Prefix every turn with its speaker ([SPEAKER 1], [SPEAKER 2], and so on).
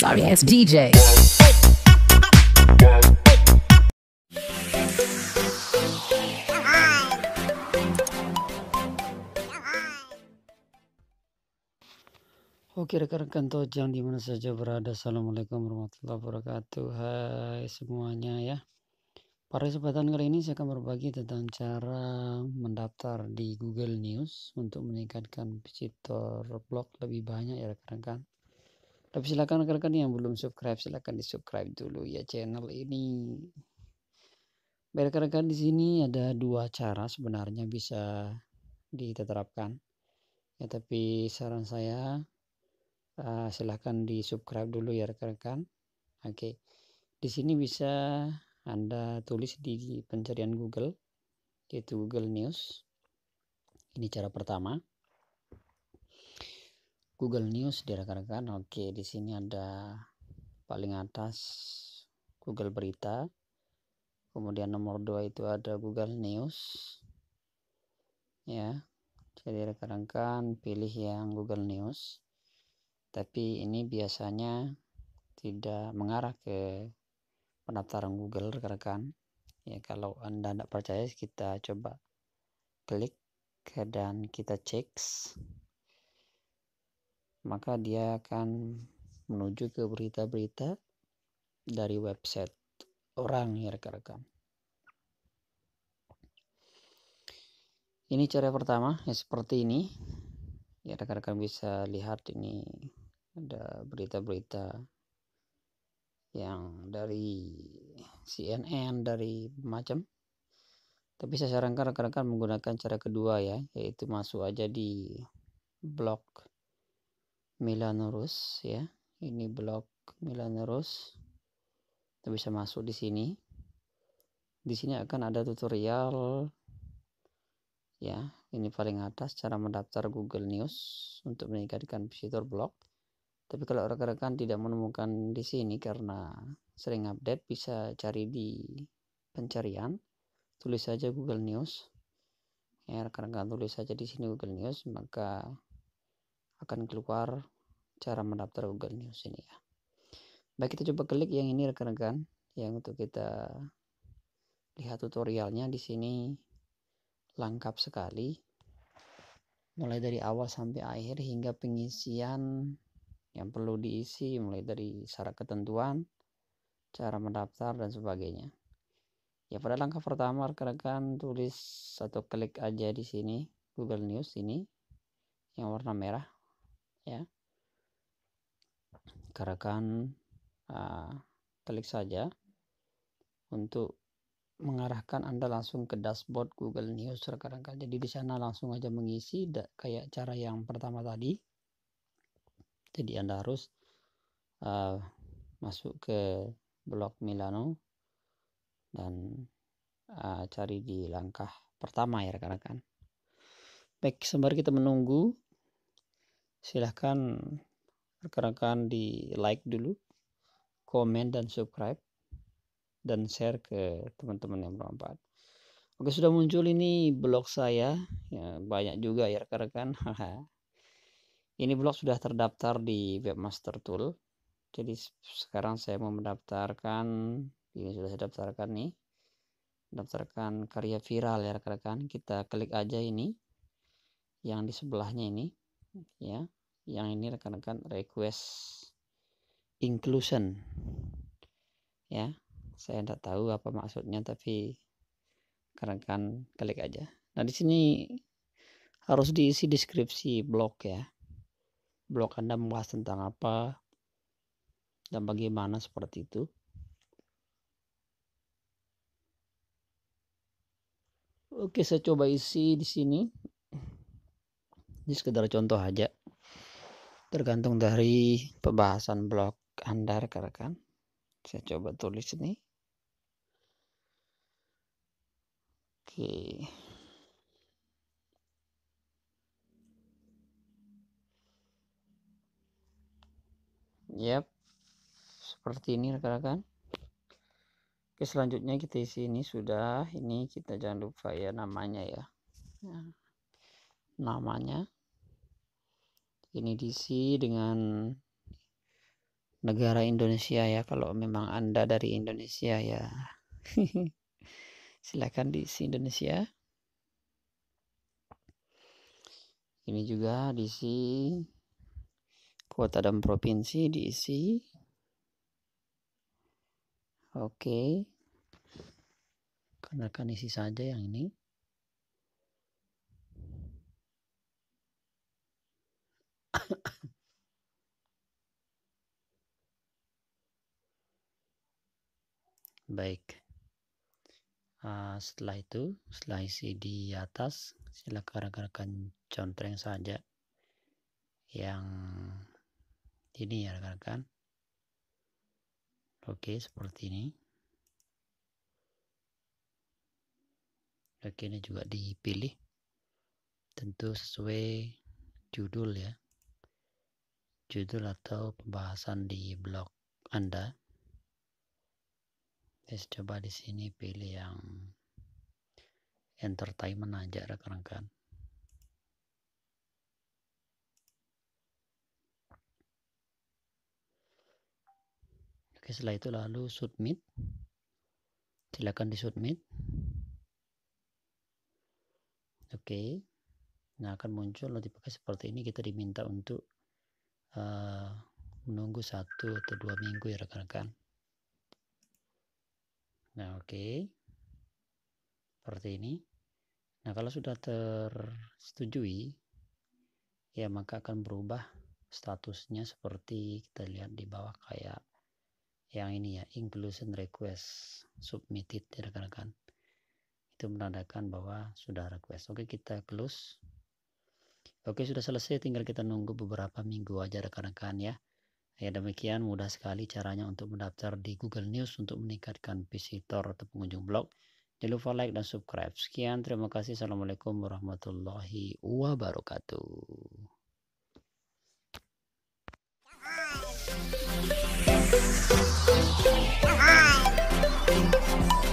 [SPEAKER 1] Sorry, it's DJ. Oke rekan-rekan tojang dimana saja berada Assalamualaikum warahmatullahi wabarakatuh Hai semuanya ya Pada kesempatan kali ini saya akan berbagi tentang cara mendaftar di Google News Untuk meningkatkan visitor blog lebih banyak ya rekan-rekan tapi silakan rekan-rekan yang belum subscribe silakan di subscribe dulu ya channel ini. Baik rekan-rekan di sini ada dua cara sebenarnya bisa diterapkan. Ya tapi saran saya uh, eh, silahkan di subscribe dulu ya rekan-rekan. Oke, di sini bisa anda tulis di pencarian Google yaitu Google News. Ini cara pertama. Google News di rekan-rekan. Oke, di sini ada paling atas Google Berita. Kemudian nomor 2 itu ada Google News. Ya. Jadi rekan-rekan pilih yang Google News. Tapi ini biasanya tidak mengarah ke pendaftaran Google rekan-rekan. Ya, kalau Anda tidak percaya kita coba klik dan kita cek maka dia akan menuju ke berita-berita dari website orang ya rekan-rekan. Ini cara pertama ya seperti ini. Ya rekan-rekan bisa lihat ini ada berita-berita yang dari CNN dari macam tapi saya sarankan rekan-rekan menggunakan cara kedua ya yaitu masuk aja di blog Milanerus ya. Ini blok Milanerus. Kita bisa masuk di sini. Di sini akan ada tutorial ya. Ini paling atas cara mendaftar Google News untuk meningkatkan visitor blog. Tapi kalau rekan-rekan tidak menemukan di sini karena sering update bisa cari di pencarian. Tulis saja Google News. Ya, rekan-rekan tulis saja di sini Google News, maka akan keluar cara mendaftar Google News ini ya. Baik kita coba klik yang ini rekan-rekan yang untuk kita lihat tutorialnya di sini lengkap sekali mulai dari awal sampai akhir hingga pengisian yang perlu diisi mulai dari syarat ketentuan cara mendaftar dan sebagainya ya pada langkah pertama rekan-rekan tulis atau klik aja di sini Google News ini yang warna merah ya gerakan uh, ah, klik saja untuk mengarahkan Anda langsung ke dashboard Google News rekan-rekan. Jadi di sana langsung aja mengisi kayak cara yang pertama tadi. Jadi Anda harus uh, masuk ke blog Milano dan uh, cari di langkah pertama ya rekan-rekan. Baik, sembari kita menunggu silahkan rekan-rekan di like dulu komen dan subscribe dan share ke teman-teman yang bermanfaat oke sudah muncul ini blog saya ya, banyak juga ya rekan-rekan ini blog sudah terdaftar di webmaster tool jadi sekarang saya mau mendaftarkan ini sudah saya daftarkan nih daftarkan karya viral ya rekan-rekan kita klik aja ini yang di sebelahnya ini ya yang ini rekan-rekan request inclusion ya saya tidak tahu apa maksudnya tapi rekan-rekan klik aja nah di sini harus diisi deskripsi blog ya blog anda membahas tentang apa dan bagaimana seperti itu Oke, saya coba isi di sini ini sekedar contoh aja tergantung dari pembahasan blog anda rekan-rekan saya coba tulis ini oke yep seperti ini rekan-rekan Oke selanjutnya kita isi ini sudah ini kita jangan lupa ya namanya ya nah, namanya ini diisi dengan negara Indonesia ya kalau memang Anda dari Indonesia ya. Silakan diisi Indonesia. Ini juga diisi kota dan provinsi diisi. Oke. karena kan isi saja yang ini. Baik. Uh, setelah itu, setelah isi di atas, silakan rekan-rekan contreng saja yang ini ya rekan-rekan. Oke, seperti ini. Oke, ini juga dipilih. Tentu sesuai judul ya. Judul atau pembahasan di blog Anda guys coba di sini pilih yang entertainment aja rekan-rekan Oke setelah itu lalu submit silakan di submit oke nah akan muncul notifikasi seperti ini kita diminta untuk uh, menunggu satu atau dua minggu ya rekan-rekan Nah, oke. Okay. Seperti ini. Nah, kalau sudah tersetujui, ya maka akan berubah statusnya seperti kita lihat di bawah kayak yang ini ya, inclusion request submitted ya rekan-rekan. Itu menandakan bahwa sudah request. Oke, kita close. Oke, sudah selesai tinggal kita nunggu beberapa minggu aja rekan-rekan ya. Ya demikian mudah sekali caranya untuk mendaftar di Google News untuk meningkatkan visitor atau pengunjung blog. Jangan lupa like dan subscribe. Sekian, terima kasih. Assalamualaikum warahmatullahi wabarakatuh.